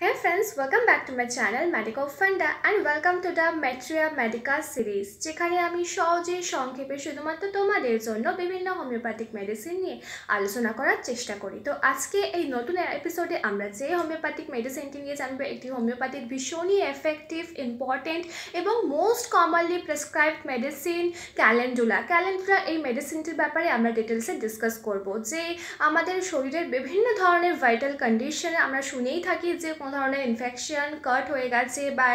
Hey friends, welcome back to my channel Medico Funda and welcome to the Metria Medica series যেখানে আমি সহজেই সংক্ষেপে শুধুমাত্র তোমাদের জন্য বিভিন্ন হোমিওপ্যাথিক মেডিসিন নিয়ে আলোচনা করার চেষ্টা করি তো আজকে এই নতুন এপিসোডে আমরা যে হোমিওপ্যাথিক মেডিসিনটি নিয়ে জানবো একটি হোমিওপ্যাথিক ভীষণই এফেক্টিভ ইম্পর্টেন্ট এবং most commonly prescribed medicine calendula calendula এই মেডিসিনটির ব্যাপারে আমরা ডিটেলসে ডিসকাস করব যে আমাদের শরীরের বিভিন্ন ধরনের ভাইটাল কন্ডিশনে আমরা শুনেই থাকি যে কোনো ধরনের ইনফেকশন কাট হয়ে গেছে বা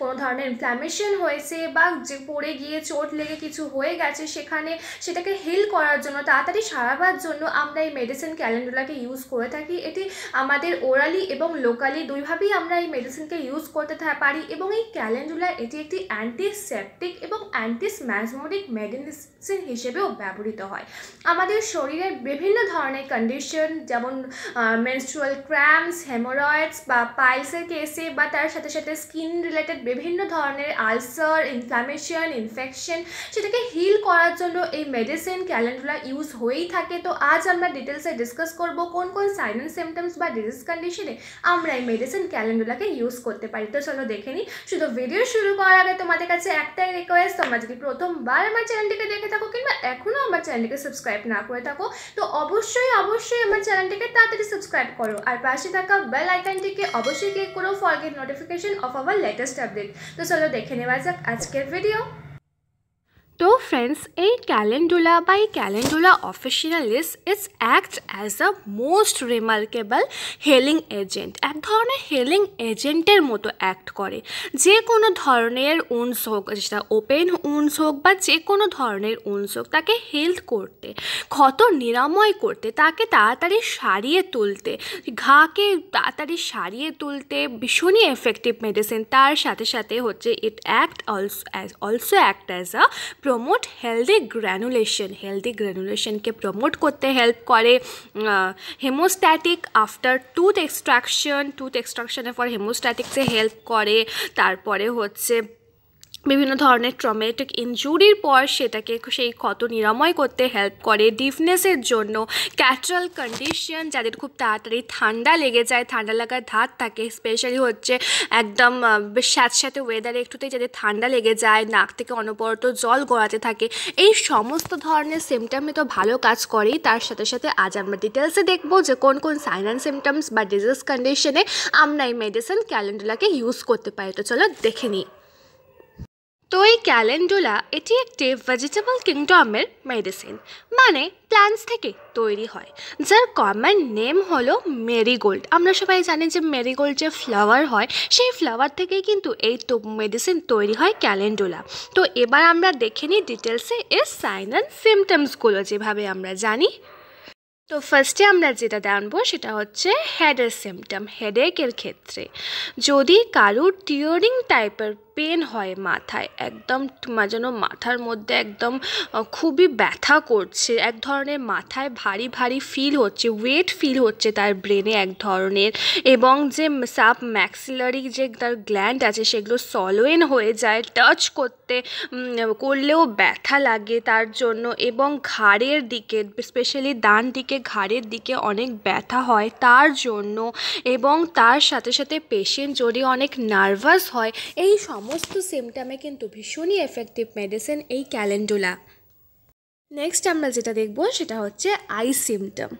কোনো ধরনের ইনফ্ল্যামেশন হয়েছে বা যে পড়ে গিয়ে চোট লেগে কিছু হয়ে গেছে সেখানে সেটাকে হিল করার জন্য তাড়াতাড়ি সারাবার জন্য আমরা এই মেডিসিন ক্যালেন্ডুলাকে ইউজ করে থাকি এটি আমাদের ওরালি এবং লোকালি দুইভাবেই আমরা এই মেডিসিনকে ইউজ করতে পারি এবং এই ক্যালেন্ডুলা এটি একটি অ্যান্টিসেপটিক এবং অ্যান্টিসম্যাজমোটিক মেডিসিন হিসেবেও ব্যবহৃত হয় আমাদের শরীরের বিভিন্ন ধরনের কন্ডিশন যেমন মেনস্ট্রুয়াল ক্র্যাম্পস হেমোরয়েডস বা পাইলসের কেসে বা তার সাথে সাথে স্কিন রিলেটেড বিভিন্ন ধরনের আলসার ইনফ্লামেশন ইনফেকশন সেটাকে হিল করার জন্য এই মেডিসিন ক্যালেন্ডুলা ইউজ হয়েই থাকে তো আজ আমরা ডিটেলসে ডিসকাস করব কোন কোন সাইন অ্যান্ড সিমটমস বা ডিজিজ কন্ডিশনে আমরা এই মেডিসিন ক্যালেন্ডুলাকে ইউজ করতে পারি তো চলো দেখে নিই শুধু ভিডিও শুরু করার আগে তোমাদের কাছে একটাই রিকোয়েস্ট তোমরা যদি প্রথমবার আমার চ্যানেলটিকে দেখে থাকো কিংবা এখনও আমার চ্যানেলটিকে সাবস্ক্রাইব না করে থাকো তো অবশ্যই অবশ্যই আমার চ্যানেলটিকে তাড়াতাড়ি সাবস্ক্রাইব করো আর পাশে থাকা বেল আইকনটিকে অবশ্যই ক্লিক করো for get notification of our latest update তো চলো দেখে নেওয়া যাক আজকের video So friends, a calendula by calendula officinalis is act as a most remarkable healing agent এক ধরনের হেলিং এজেন্টের মতো অ্যাক্ট করে যে কোনো ধরনের উন্স হোক যেটা ওপেন উন্স হোক বা যে কোনো ধরনের উন্স হোক তাকে হেলথ করতে ক্ষত নিরাময় করতে তাকে তাড়াতাড়ি সারিয়ে তুলতে ঘাকে তাড়াতাড়ি সারিয়ে তুলতে ভীষণই এফেক্টিভ মেডিসিন তার সাথে সাথে হচ্ছে it act also also act as a promote healthy granulation healthy granulation के प्रमोट करते हेल्प कर haemostatic after tooth extraction tooth extraction for haemostatics help कर तरपे हे বিভিন্ন ধরনের ট্রমেটিক ইনজুরির পর সেটাকে সেই ক্ষত নিরাময় করতে হেল্প করে ডিফনেসের জন্য ক্যাটরাল কন্ডিশন যাদের খুব তাড়াতাড়ি ঠান্ডা লেগে যায় ঠান্ডা লাগার ধাত থাকে স্পেশালি হচ্ছে একদম স্যাঁতস্যাঁতে ওয়েদারে একটুতেই যাদের ঠান্ডা লেগে যায় নাক থেকে অনবরত জল গড়াতে থাকে এই সমস্ত ধরনের সিমটমে তো ভালো কাজ করেই তার সাথে সাথে আজ আমরা ডিটেলসে দেখবো যে কোন কোন সাইন সিমটমস বা ডিজিজ কন্ডিশনে আমরা এই মেডিসিন ক্যালেন্ডুলাকে ইউজ করতে পারি তো চলো দেখে নিই ওই ক্যালেন্ডুলা এটি একটি ভেজিটেবল কিংডমের মেডিসিন মানে প্ল্যান্টস থেকে তৈরি হয় যার কমন নেম হলো মেরিগোল্ড আমরা সবাই জানি যে মেরিগোল্ড যে ফ্লাওয়ার হয় সেই ফ্লাওয়ার থেকেই কিন্তু এই তো মেডিসিন তৈরি হয় ক্যালেন্ডুলা তো এবার আমরা দেখে নিই ডিটেলসে এর সাইন অ্যান্ড সিমটমসগুলো যেভাবে আমরা জানি তো ফার্স্টে আমরা যেটা জানবো সেটা হচ্ছে হেডের সিমটম হেডেকের ক্ষেত্রে যদি কারুর টিওরিং টাইপের পেন হয় মাথায় একদম যেন মাথার মধ্যে একদম খুবই ব্যথা করছে এক ধরনের মাথায় ভারী ভারী ফিল হচ্ছে ওয়েট ফিল হচ্ছে তার ব্রেনে এক ধরনের এবং যে সাব ম্যাক্সিলারি যে তার গ্ল্যান্ড আছে সেগুলো সলোয়েন হয়ে যায় টাচ করতে করলেও ব্যথা লাগে তার জন্য এবং ঘাড়ের দিকে স্পেশালি ডান দিকে ঘাড়ের দিকে অনেক ব্যথা হয় তার জন্য এবং তার সাথে সাথে পেশেন্ট যদি অনেক নার্ভাস হয় এই সম সমস্ত সিমটামে কিন্তু ভীষণই এফেক্টিভ মেডিসিন এই ক্যালেন্ডুলা নেক্সট আমরা যেটা দেখব সেটা হচ্ছে আই সিমটম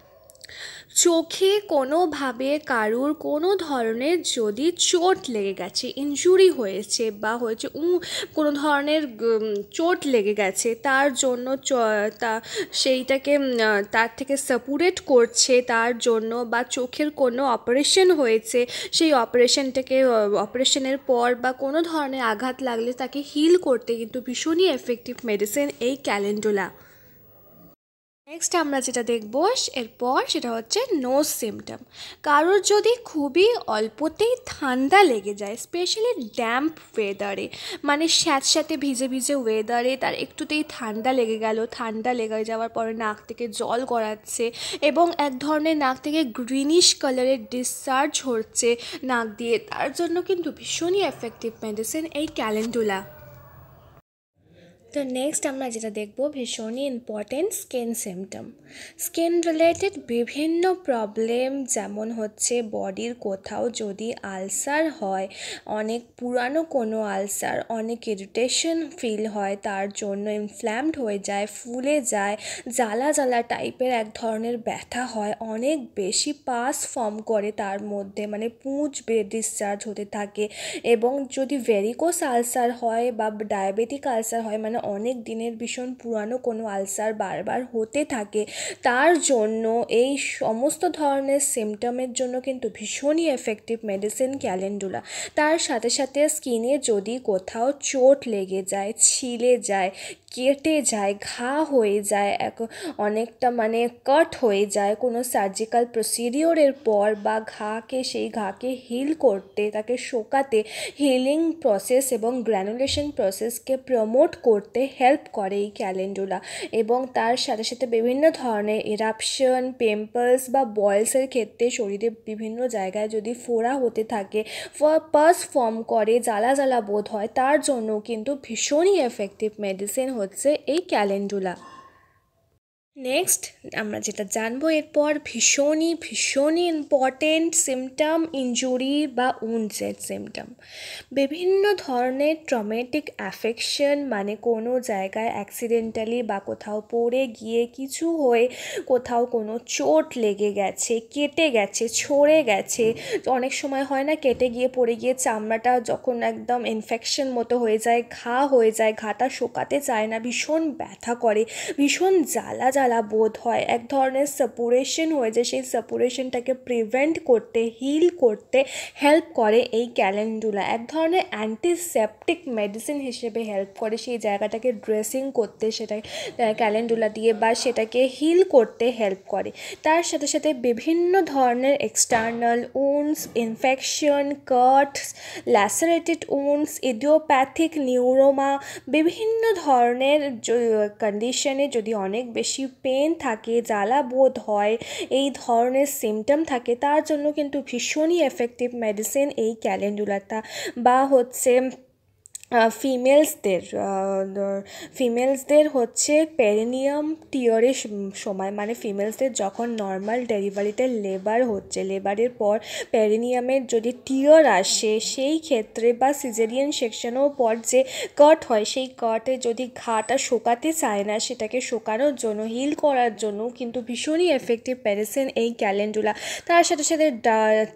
চোখে কোনোভাবে কারুর কোনো ধরনের যদি চোট লেগে গেছে ইঞ্জুরি হয়েছে বা হয়েছে উ কোনো ধরনের চোট লেগে গেছে তার জন্য তা সেইটাকে তার থেকে সাপোরেট করছে তার জন্য বা চোখের কোনো অপারেশন হয়েছে সেই অপারেশনটাকে অপারেশনের পর বা কোনো ধরনের আঘাত লাগলে তাকে হিল করতে কিন্তু ভীষণই এফেক্টিভ মেডিসিন এই ক্যালেন্ডোলা নেক্সট আমরা যেটা দেখব এরপর সেটা হচ্ছে নোজ সিমটম কারোর যদি খুবই অল্পতেই ঠান্ডা লেগে যায় স্পেশালি ড্যাম্প ওয়েদারে মানে স্যাঁতস্যাঁতে ভিজে ভিজে ওয়েদারে তার একটুতেই ঠান্ডা লেগে গেল ঠান্ডা লেগে যাওয়ার পরে নাক থেকে জল গড়াচ্ছে এবং এক ধরনের নাক থেকে গ্রিনিশ কালারের ডিসচার্জ হচ্ছে নাক দিয়ে তার জন্য কিন্তু ভীষণই এফেক্টিভ মেডিসিন এই ক্যালেন্ডুলা তো নেক্সট আমরা যেটা দেখব ভীষণই important skin symptom skin related বিভিন্ন প্রবলেম যেমন হচ্ছে বডির কোথাও যদি আলসার হয় অনেক পুরানো কোনো আলসার অনেক ইরিটেশন ফিল হয় তার জন্য ইনফ্ল্যামড হয়ে যায় ফুলে যায় জ্বালা জ্বালা টাইপের এক ধরনের ব্যথা হয় অনেক বেশি পাস ফর্ম করে তার মধ্যে মানে পুঁজ ডিসচার্জ হতে থাকে এবং যদি ভেরিকোস আলসার হয় বা ডায়াবেটিক আলসার হয় মানে অনেক দিনের ভীষণ পুরানো কোনো আলসার বারবার হতে থাকে তার জন্য এই সমস্ত ধরনের সিমটমের জন্য কিন্তু ভীষণই এফেক্টিভ মেডিসিন ক্যালেন্ডুলা তার সাথে সাথে স্কিনে যদি কোথাও চোট লেগে যায় ছিলে যায় কেটে যায় ঘা হয়ে যায় এক অনেকটা মানে কাট হয়ে যায় কোনো সার্জিক্যাল প্রসিডিওরের পর বা ঘাকে সেই ঘাকে হিল করতে তাকে শোকাতে হিলিং প্রসেস এবং গ্র্যানুলেশন প্রসেসকে প্রমোট করতে হেল্প করে এই ক্যালেন্ডুলা এবং তার সাথে সাথে বিভিন্ন ধরনের এরাপশন পেম্পলস বা বয়েলসের ক্ষেত্রে শরীরে বিভিন্ন জায়গায় যদি ফোড়া হতে থাকে পাস ফর্ম করে জ্বালা জ্বালা বোধ হয় তার জন্য কিন্তু ভীষণই এফেক্টিভ মেডিসিন হচ্ছে होता है कैलेंडुला নেক্সট আমরা যেটা জানবো এরপর ভীষণই ভীষণই ইম্পর্টেন্ট সিমটম ইঞ্জুরি বা উন্সের সিমটম বিভিন্ন ধরনের ট্রমেটিক অ্যাফেকশন মানে কোনো জায়গায় অ্যাক্সিডেন্টালি বা কোথাও পড়ে গিয়ে কিছু হয়ে কোথাও কোনো চোট লেগে গেছে কেটে গেছে ছড়ে গেছে অনেক সময় হয় না কেটে গিয়ে পড়ে গিয়ে চামড়াটা যখন একদম ইনফেকশন মতো হয়ে যায় ঘা হয়ে যায় ঘাটা শোকাতে চায় না ভীষণ ব্যথা করে ভীষণ জ্বালা জ্বালা বোধ হয় এক ধরনের সাপুরেশন যায় সেই সাপুরেশনটাকে প্রিভেন্ট করতে হিল করতে হেল্প করে এই ক্যালেন্ডুলা এক ধরনের অ্যান্টিসেপটিক মেডিসিন হিসেবে হেল্প করে সেই জায়গাটাকে ড্রেসিং করতে সেটা ক্যালেন্ডুলা দিয়ে বা সেটাকে হিল করতে হেল্প করে তার সাথে সাথে বিভিন্ন ধরনের external wounds infection cuts lacerated wounds idiopathic neuroma বিভিন্ন ধরনের কন্ডিশনে যদি অনেক বেশি পেন থাকে জ্বালা বোধ হয় এই ধরনের সিমটম থাকে তার জন্য কিন্তু ভীষণই এফেক্টিভ মেডিসিন এই ক্যালেন্ডুলাটা বা হচ্ছে ফিমেলসদের ফিমেলসদের হচ্ছে প্যারেনিয়াম টিয়রের সময় মানে ফিমেলসদের যখন নর্মাল ডেলিভারিতে লেবার হচ্ছে লেবারের পর প্যারেনিয়ামের যদি টিয়র আসে সেই ক্ষেত্রে বা সিজেরিয়ান সেকশনও পর যে কট হয় সেই কটে যদি ঘাটা শোকাতে চায় না সেটাকে শোকানোর জন্য হিল করার জন্য কিন্তু ভীষণই এফেক্টিভ প্যারেসিন এই ক্যালেন্ডুলা তার সাথে সাথে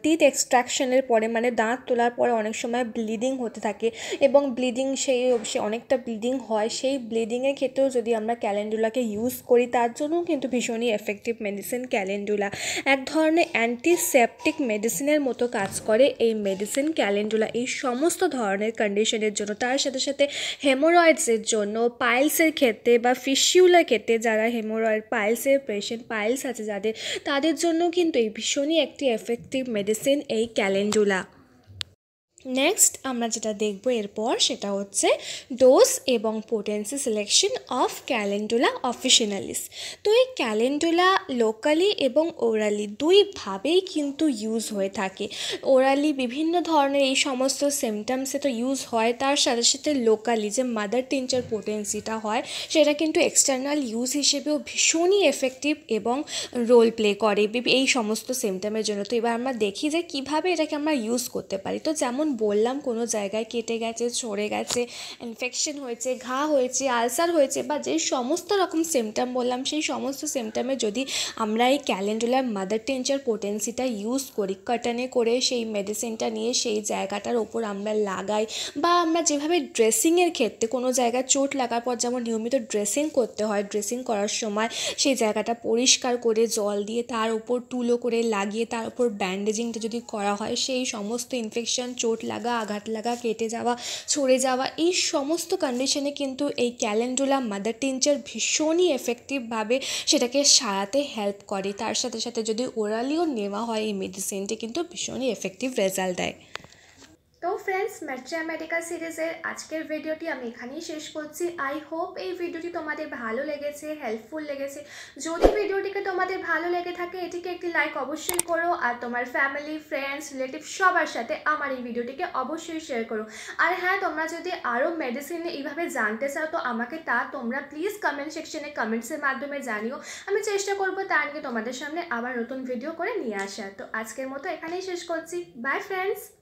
টিথ এক্সট্রাকশনের পরে মানে দাঁত তোলার পরে অনেক সময় ব্লিডিং হতে থাকে এবং ব্লি ব্লিডিং সেই সে অনেকটা ব্লিডিং হয় সেই ব্লিডিংয়ের ক্ষেত্রেও যদি আমরা ক্যালেন্ডুলাকে ইউজ করি তার জন্যও কিন্তু ভীষণই এফেক্টিভ মেডিসিন ক্যালেন্ডুলা এক ধরনের অ্যান্টিসেপটিক মেডিসিনের মতো কাজ করে এই মেডিসিন ক্যালেন্ডুলা এই সমস্ত ধরনের কন্ডিশনের জন্য তার সাথে সাথে হেমোরয়েডসের জন্য পাইলসের ক্ষেত্রে বা ফিশিউলার ক্ষেত্রে যারা হেমোরয়েড পাইলসের পেশেন্ট পাইলস আছে যাদের তাদের জন্য কিন্তু এই ভীষণই একটি এফেক্টিভ মেডিসিন এই ক্যালেন্ডুলা নেক্সট আমরা যেটা দেখব এরপর সেটা হচ্ছে ডোজ এবং potency selection of calendula officinalis তো এই ক্যালেন্ডুলা লোকালি এবং ওরালি দুইভাবেই কিন্তু ইউজ হয়ে থাকে ওরালি বিভিন্ন ধরনের এই সমস্ত সিমটমসে তো ইউজ হয় তার সাথে সাথে লোকালি যে মাদার টিনচার পোটেন্সিটা হয় সেটা কিন্তু এক্সটার্নাল ইউজ হিসেবেও ভীষণই এফেক্টিভ এবং রোল প্লে করে এই সমস্ত সিমটমের জন্য তো এবার আমরা দেখি যে কিভাবে এটাকে আমরা ইউজ করতে পারি তো যেমন বললাম কোনো জায়গায় কেটে গেছে সরে গেছে ইনফেকশন হয়েছে ঘা হয়েছে আলসার হয়েছে বা যে সমস্ত রকম সিমটম বললাম সেই সমস্ত সিমটমে যদি আমরা এই ক্যালেন্ডুলার মাদার টেঞ্চার পোটেন্সিটা ইউজ করি কাটানে করে সেই মেডিসিনটা নিয়ে সেই জায়গাটার ওপর আমরা লাগাই বা আমরা যেভাবে ড্রেসিংয়ের ক্ষেত্রে কোনো জায়গায় চোট লাগার পর যেমন নিয়মিত ড্রেসিং করতে হয় ড্রেসিং করার সময় সেই জায়গাটা পরিষ্কার করে জল দিয়ে তার উপর তুলো করে লাগিয়ে তার উপর ব্যান্ডেজিংটা যদি করা হয় সেই সমস্ত ইনফেকশন চোট চোট লাগা আঘাত লাগা কেটে যাওয়া ছড়ে যাওয়া এই সমস্ত কন্ডিশনে কিন্তু এই ক্যালেন্ডুলা মাদার টিনচার ভীষণই এফেক্টিভভাবে সেটাকে সারাতে হেল্প করে তার সাথে সাথে যদি ওরালিও নেওয়া হয় এই মেডিসিনটি কিন্তু ভীষণই এফেক্টিভ রেজাল্ট দেয় তো ফ্রেন্ডস ম্যাট্রি আমেরিকা সিরিজের আজকের ভিডিওটি আমি এখানেই শেষ করছি আই হোপ এই ভিডিওটি তোমাদের ভালো লেগেছে হেল্পফুল লেগেছে যদি ভিডিওটিকে তোমাদের ভালো লেগে থাকে এটিকে একটি লাইক অবশ্যই করো আর তোমার ফ্যামিলি ফ্রেন্ডস রিলেটিভ সবার সাথে আমার এই ভিডিওটিকে অবশ্যই শেয়ার করো আর হ্যাঁ তোমরা যদি আরও মেডিসিন এইভাবে জানতে চাও তো আমাকে তা তোমরা প্লিজ কমেন্ট সেকশনে কমেন্টসের মাধ্যমে জানিও আমি চেষ্টা করবো তা নিয়ে তোমাদের সামনে আবার নতুন ভিডিও করে নিয়ে আসার তো আজকের মতো এখানেই শেষ করছি বাই ফ্রেন্ডস